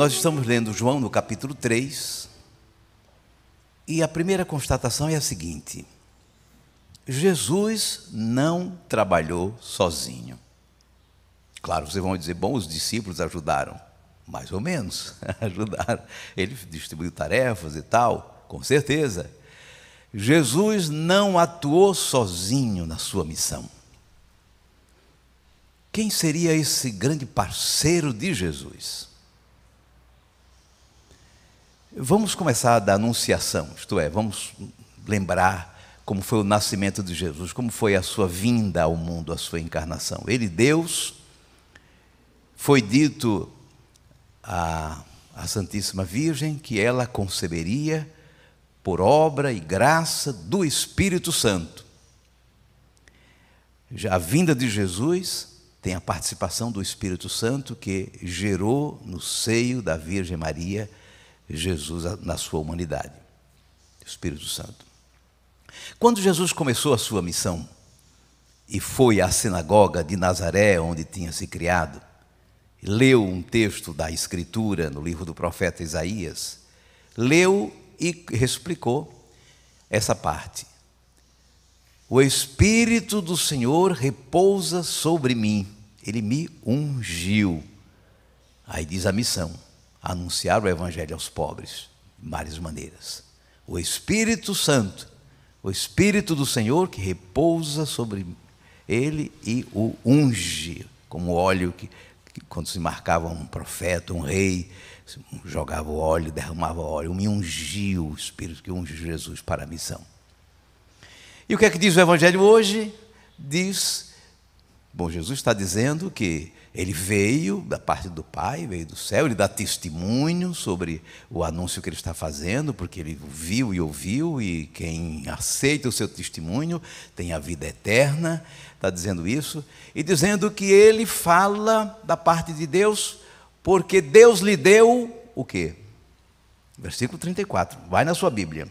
Nós estamos lendo João no capítulo 3, e a primeira constatação é a seguinte: Jesus não trabalhou sozinho. Claro, vocês vão dizer, bom, os discípulos ajudaram. Mais ou menos, ajudaram. Ele distribuiu tarefas e tal, com certeza. Jesus não atuou sozinho na sua missão. Quem seria esse grande parceiro de Jesus? Vamos começar da anunciação, isto é, vamos lembrar como foi o nascimento de Jesus, como foi a sua vinda ao mundo, a sua encarnação. Ele, Deus, foi dito à, à Santíssima Virgem que ela conceberia por obra e graça do Espírito Santo. Já a vinda de Jesus tem a participação do Espírito Santo que gerou no seio da Virgem Maria Jesus na sua humanidade. Espírito Santo. Quando Jesus começou a sua missão e foi à sinagoga de Nazaré, onde tinha se criado, leu um texto da Escritura no livro do profeta Isaías, leu e explicou essa parte. O Espírito do Senhor repousa sobre mim, ele me ungiu. Aí diz a missão anunciar o Evangelho aos pobres de várias maneiras. O Espírito Santo, o Espírito do Senhor que repousa sobre ele e o unge, como óleo que, que quando se marcava um profeta, um rei, jogava óleo, derramava óleo, me ungiu o Espírito que unge Jesus para a missão. E o que é que diz o Evangelho hoje? Diz Bom, Jesus está dizendo que ele veio da parte do Pai, veio do céu, ele dá testemunho sobre o anúncio que ele está fazendo, porque ele viu e ouviu, e quem aceita o seu testemunho tem a vida eterna, está dizendo isso, e dizendo que ele fala da parte de Deus, porque Deus lhe deu o quê? Versículo 34, vai na sua Bíblia. O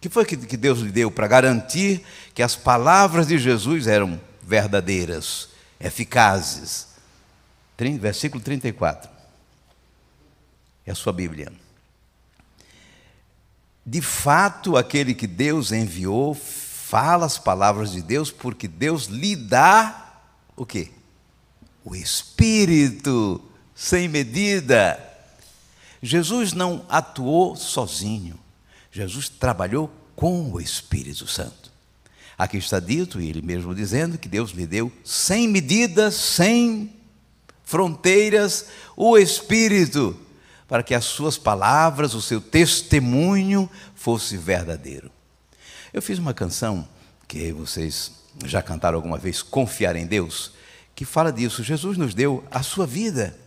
que foi que Deus lhe deu para garantir que as palavras de Jesus eram verdadeiras? eficazes. Versículo 34. É a sua Bíblia. De fato, aquele que Deus enviou fala as palavras de Deus, porque Deus lhe dá o quê? O Espírito sem medida. Jesus não atuou sozinho. Jesus trabalhou com o Espírito Santo. Aqui está dito, e ele mesmo dizendo, que Deus lhe deu sem medidas, sem fronteiras, o Espírito, para que as suas palavras, o seu testemunho fosse verdadeiro. Eu fiz uma canção que vocês já cantaram alguma vez, Confiar em Deus, que fala disso. Jesus nos deu a sua vida,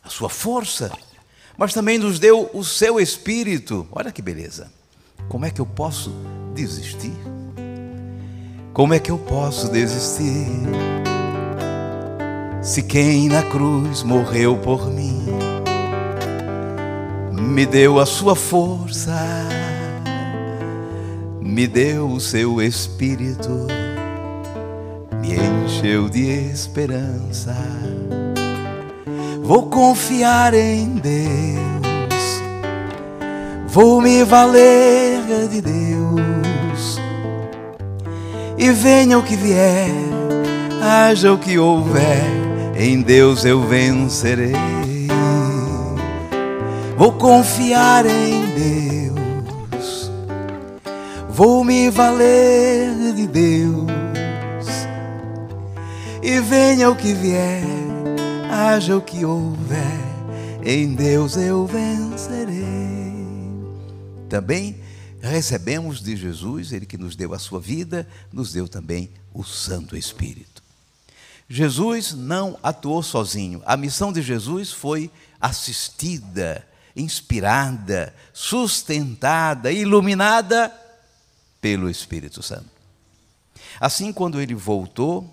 a sua força, mas também nos deu o seu espírito. Olha que beleza. Como é que eu posso desistir? Como é que eu posso desistir? Se quem na cruz morreu por mim me deu a sua força, me deu o seu espírito, me encheu de esperança. Vou confiar em Deus, vou me valer de Deus e venha o que vier, haja o que houver, em Deus eu vencerei. Vou confiar em Deus, vou me valer de Deus, e venha o que vier, haja o que houver, em Deus eu vencerei. Também. Tá bem? recebemos de Jesus, ele que nos deu a sua vida, nos deu também o Santo Espírito. Jesus não atuou sozinho. A missão de Jesus foi assistida, inspirada, sustentada, iluminada pelo Espírito Santo. Assim, quando ele voltou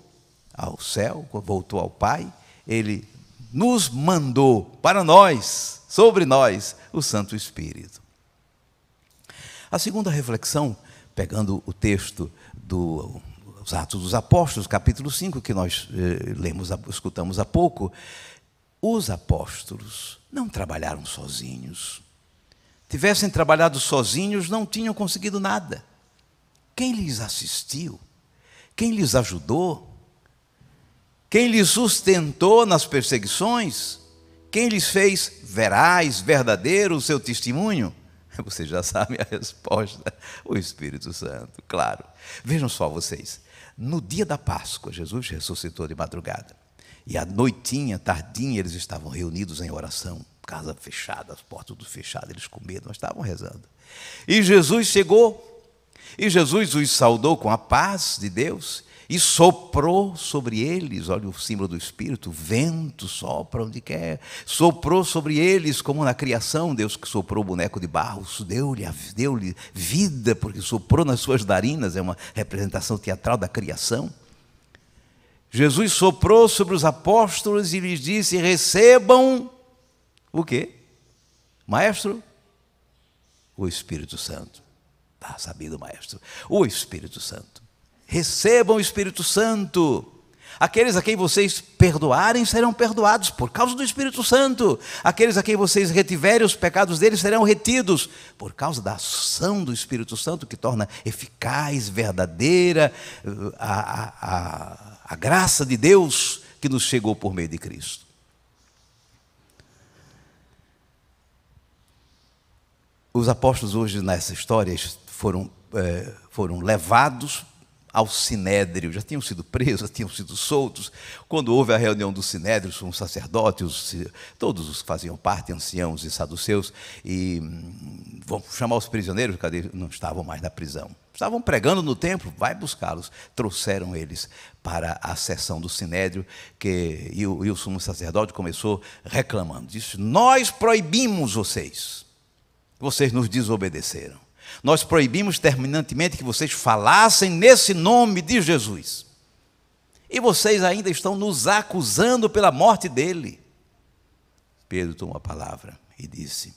ao céu, voltou ao Pai, ele nos mandou para nós, sobre nós, o Santo Espírito. A segunda reflexão, pegando o texto do os Atos dos Apóstolos, capítulo 5, que nós eh, lemos, escutamos há pouco, os apóstolos não trabalharam sozinhos. Tivessem trabalhado sozinhos, não tinham conseguido nada. Quem lhes assistiu? Quem lhes ajudou? Quem lhes sustentou nas perseguições? Quem lhes fez verais, verdadeiro o seu testemunho? Você já sabe a resposta, o Espírito Santo, claro. Vejam só vocês, no dia da Páscoa, Jesus ressuscitou de madrugada. E à noitinha, tardinha, eles estavam reunidos em oração, casa fechada, as portas tudo fechadas, eles com medo, mas estavam rezando. E Jesus chegou, e Jesus os saudou com a paz de Deus, e soprou sobre eles, olha o símbolo do Espírito, vento sopra onde quer, soprou sobre eles como na criação, Deus que soprou o boneco de barro, deu-lhe deu, vida, porque soprou nas suas narinas, é uma representação teatral da criação. Jesus soprou sobre os apóstolos e lhes disse: recebam o quê? Maestro? O Espírito Santo. Está sabido, maestro. O Espírito Santo recebam o Espírito Santo. Aqueles a quem vocês perdoarem serão perdoados por causa do Espírito Santo. Aqueles a quem vocês retiverem os pecados deles serão retidos por causa da ação do Espírito Santo que torna eficaz, verdadeira a, a, a, a graça de Deus que nos chegou por meio de Cristo. Os apóstolos hoje nessa história foram, é, foram levados ao Sinédrio, já tinham sido presos, já tinham sido soltos. Quando houve a reunião do Sinédrio, os sacerdotes, todos os que faziam parte, anciãos e saduceus, e hum, vão chamar os prisioneiros, cadê? Não estavam mais na prisão. Estavam pregando no templo, vai buscá-los. Trouxeram eles para a sessão do Sinédrio, que, e, o, e o sumo sacerdote começou reclamando: disse, Nós proibimos vocês, vocês nos desobedeceram. Nós proibimos terminantemente que vocês falassem nesse nome de Jesus. E vocês ainda estão nos acusando pela morte dele. Pedro tomou a palavra e disse: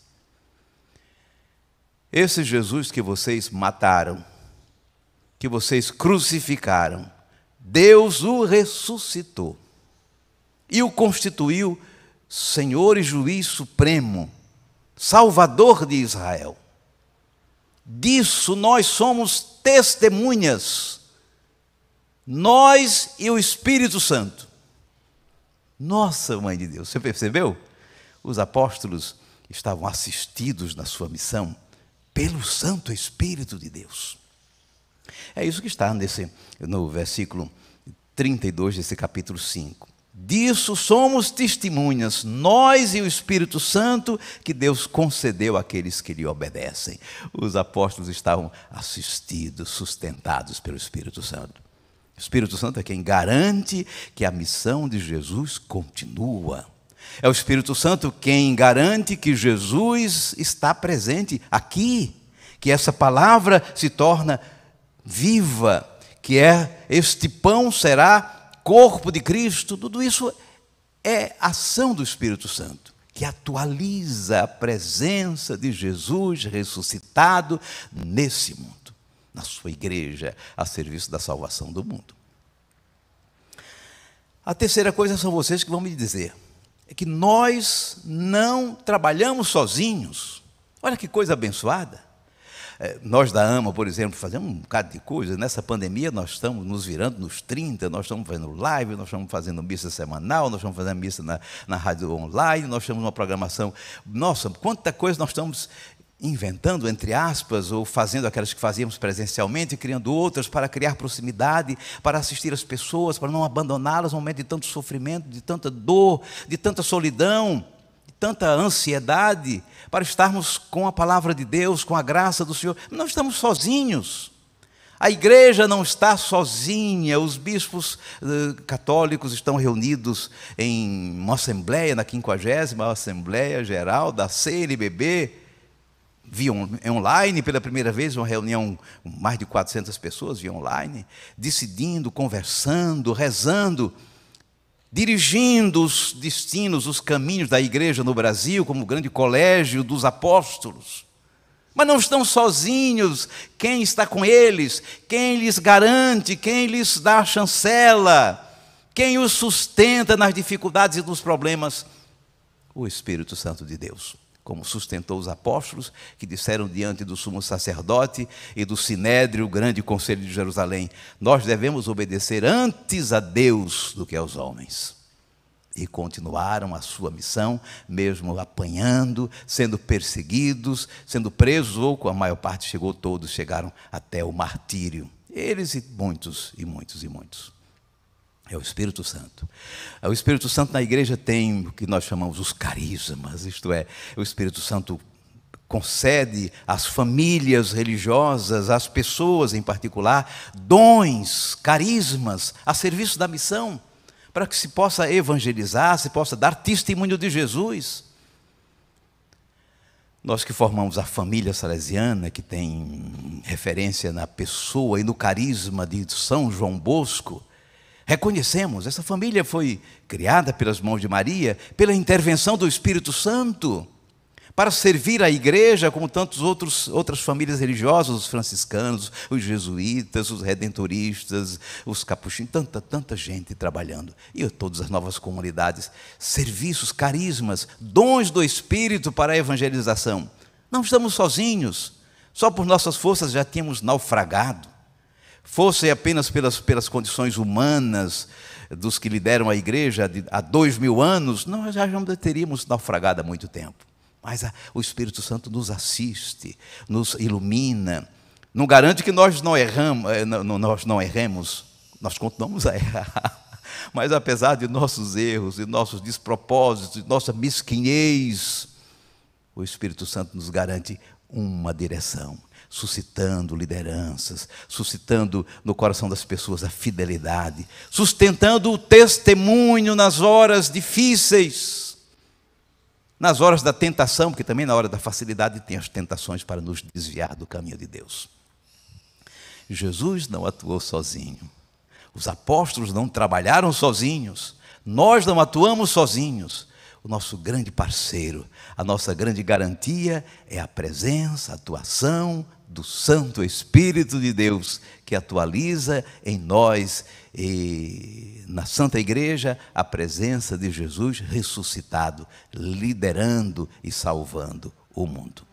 Esse Jesus que vocês mataram, que vocês crucificaram, Deus o ressuscitou e o constituiu Senhor e Juiz Supremo, Salvador de Israel. Disso nós somos testemunhas. Nós e o Espírito Santo. Nossa, Mãe de Deus, você percebeu? Os apóstolos estavam assistidos na sua missão pelo Santo Espírito de Deus. É isso que está nesse, no versículo 32 desse capítulo 5. Disso somos testemunhas, nós e o Espírito Santo, que Deus concedeu àqueles que lhe obedecem. Os apóstolos estavam assistidos, sustentados pelo Espírito Santo. O Espírito Santo é quem garante que a missão de Jesus continua. É o Espírito Santo quem garante que Jesus está presente aqui, que essa palavra se torna viva, que é este pão será corpo de Cristo, tudo isso é ação do Espírito Santo, que atualiza a presença de Jesus ressuscitado nesse mundo, na sua igreja, a serviço da salvação do mundo. A terceira coisa são vocês que vão me dizer, é que nós não trabalhamos sozinhos. Olha que coisa abençoada. É, nós da AMA, por exemplo, fazemos um bocado de coisa. Nessa pandemia, nós estamos nos virando nos 30, nós estamos fazendo live, nós estamos fazendo missa semanal, nós estamos fazendo missa na, na rádio online, nós temos uma programação. Nossa, quanta coisa nós estamos inventando, entre aspas, ou fazendo aquelas que fazíamos presencialmente, criando outras para criar proximidade, para assistir as pessoas, para não abandoná-las no momento de tanto sofrimento, de tanta dor, de tanta solidão tanta ansiedade para estarmos com a palavra de Deus, com a graça do Senhor. Não estamos sozinhos. A igreja não está sozinha, os bispos eh, católicos estão reunidos em uma assembleia, na 50 Assembleia Geral da CNBB, via online, pela primeira vez, uma reunião com mais de 400 pessoas via online, decidindo, conversando, rezando dirigindo os destinos, os caminhos da igreja no Brasil, como o grande colégio dos apóstolos. Mas não estão sozinhos. Quem está com eles? Quem lhes garante? Quem lhes dá a chancela? Quem os sustenta nas dificuldades e nos problemas? O Espírito Santo de Deus como sustentou os apóstolos, que disseram diante do sumo sacerdote e do sinédrio, o grande conselho de Jerusalém: Nós devemos obedecer antes a Deus do que aos homens. E continuaram a sua missão, mesmo apanhando, sendo perseguidos, sendo presos, ou com a maior parte chegou todos, chegaram até o martírio. Eles e muitos, e muitos, e muitos. É o Espírito Santo. É, o Espírito Santo na igreja tem o que nós chamamos os carismas, isto é, o Espírito Santo concede às famílias religiosas, às pessoas em particular, dons, carismas a serviço da missão, para que se possa evangelizar, se possa dar testemunho de Jesus. Nós que formamos a família salesiana, que tem referência na pessoa e no carisma de São João Bosco, Reconhecemos, essa família foi criada pelas mãos de Maria, pela intervenção do Espírito Santo, para servir a igreja como tantas outras famílias religiosas, os franciscanos, os jesuítas, os redentoristas, os capuchinhos, tanta, tanta gente trabalhando. E todas as novas comunidades, serviços, carismas, dons do Espírito para a evangelização. Não estamos sozinhos, só por nossas forças já tínhamos naufragado fossem apenas pelas, pelas condições humanas dos que lideram a igreja há dois mil anos, nós já teríamos naufragado há muito tempo. Mas a, o Espírito Santo nos assiste, nos ilumina, não garante que nós não, erramos, eh, nós não erremos, nós continuamos a errar. Mas apesar de nossos erros, de nossos despropósitos, de nossa mesquinhez, o Espírito Santo nos garante uma direção suscitando lideranças, suscitando no coração das pessoas a fidelidade, sustentando o testemunho nas horas difíceis, nas horas da tentação, porque também na hora da facilidade tem as tentações para nos desviar do caminho de Deus. Jesus não atuou sozinho. Os apóstolos não trabalharam sozinhos, nós não atuamos sozinhos. O nosso grande parceiro, a nossa grande garantia é a presença, a atuação do Santo Espírito de Deus que atualiza em nós e na Santa Igreja a presença de Jesus ressuscitado, liderando e salvando o mundo.